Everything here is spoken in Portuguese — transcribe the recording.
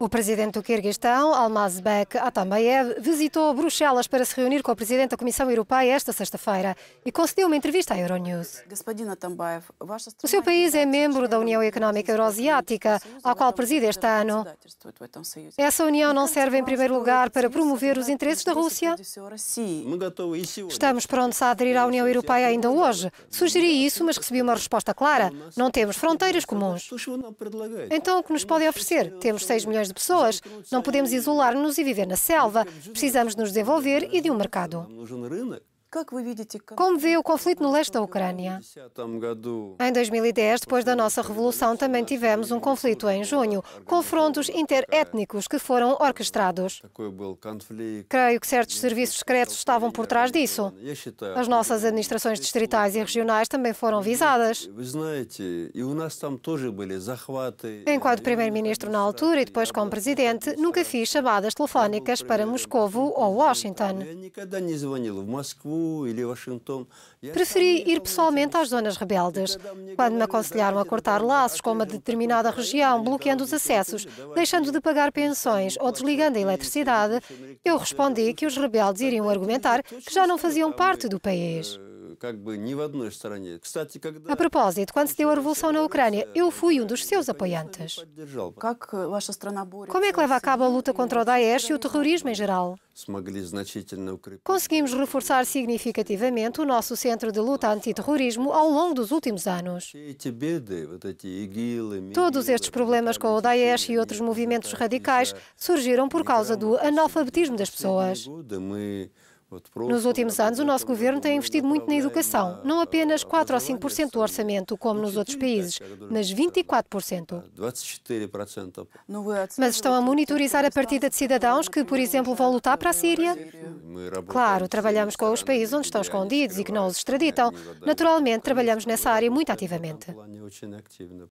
O presidente do Quirguistão, Almazbek Atambayev, visitou Bruxelas para se reunir com o presidente da Comissão Europeia esta sexta-feira e concedeu uma entrevista à Euronews. O seu país é membro da União Económica Euroasiática, a qual preside este ano. Essa união não serve, em primeiro lugar, para promover os interesses da Rússia? Estamos prontos a aderir à União Europeia ainda hoje. Sugeri isso, mas recebi uma resposta clara. Não temos fronteiras comuns. Então, o que nos podem oferecer? Temos 6 milhões de pessoas. Não podemos isolar-nos e viver na selva. Precisamos nos desenvolver e de um mercado. É como vê o conflito no leste da Ucrânia? Em 2010, depois da nossa revolução, também tivemos um conflito em junho, confrontos interétnicos que foram orquestrados. Creio que certos serviços secretos estavam por trás disso. As nossas administrações distritais e regionais também foram visadas. Enquanto primeiro-ministro na altura e depois como presidente, nunca fiz chamadas telefónicas para Moscovo ou Washington. É Preferi ir pessoalmente é às zonas rebeldes. Quando me aconselharam a cortar laços com uma determinada região, bloqueando os acessos, deixando de pagar pensões ou desligando a eletricidade, eu respondi que os rebeldes iriam argumentar que já não faziam parte do país. A propósito, quando se deu a revolução na Ucrânia, eu fui um dos seus apoiantes. Э, Como é que leva a cabo a luta contra o Daesh e o terrorismo em geral? Conseguimos reforçar significativamente o nosso centro de luta antiterrorismo ao longo dos últimos anos. Todos estes problemas com o Daesh e outros movimentos radicais surgiram por causa do analfabetismo das pessoas. Nos últimos anos, o nosso governo tem investido muito na né, educação, não apenas 4 ou 5% do orçamento, como nos outros países, mas 24%. Ah, mas estão a monitorizar a partida de cidadãos que, por exemplo, vão lutar para a Síria? Claro, trabalhamos com os países onde né, estão escondidos e que não os extraditam. Né, Naturalmente, trabalhamos nessa área muito ativamente.